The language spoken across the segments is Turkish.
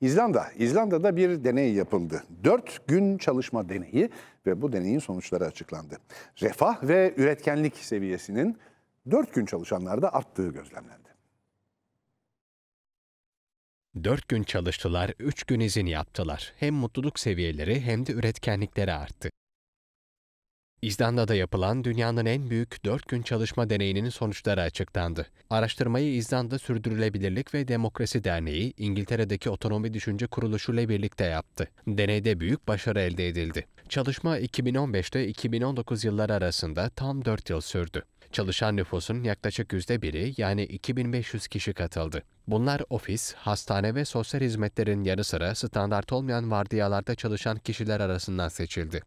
İzlanda. İzlanda'da bir deney yapıldı. Dört gün çalışma deneyi ve bu deneyin sonuçları açıklandı. Refah ve üretkenlik seviyesinin dört gün çalışanlarda arttığı gözlemlendi. Dört gün çalıştılar, üç gün izin yaptılar. Hem mutluluk seviyeleri hem de üretkenlikleri arttı. İzlanda'da yapılan dünyanın en büyük 4 gün çalışma deneyinin sonuçları açıklandı. Araştırmayı İzlanda Sürdürülebilirlik ve Demokrasi Derneği, İngiltere'deki Otonomi Düşünce Kuruluşu ile birlikte yaptı. Deneyde büyük başarı elde edildi. Çalışma 2015'te 2019 yılları arasında tam 4 yıl sürdü. Çalışan nüfusun yaklaşık %1'i yani 2500 kişi katıldı. Bunlar ofis, hastane ve sosyal hizmetlerin yanı sıra standart olmayan vardiyalarda çalışan kişiler arasından seçildi.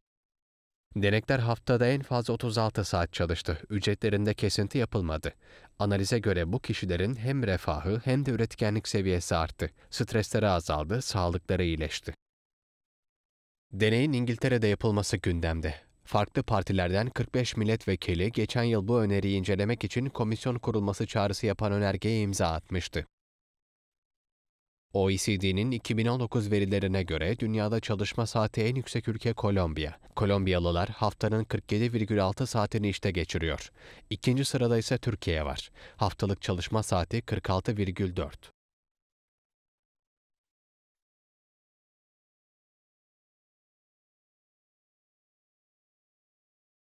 Denekler haftada en fazla 36 saat çalıştı. Ücretlerinde kesinti yapılmadı. Analize göre bu kişilerin hem refahı hem de üretkenlik seviyesi arttı. Stresleri azaldı, sağlıkları iyileşti. Deneyin İngiltere'de yapılması gündemde. Farklı partilerden 45 milletvekili geçen yıl bu öneriyi incelemek için komisyon kurulması çağrısı yapan önergeye imza atmıştı. OECD'nin 2019 verilerine göre dünyada çalışma saati en yüksek ülke Kolombiya. Kolombiyalılar haftanın 47,6 saatini işte geçiriyor. İkinci sırada ise Türkiye var. Haftalık çalışma saati 46,4.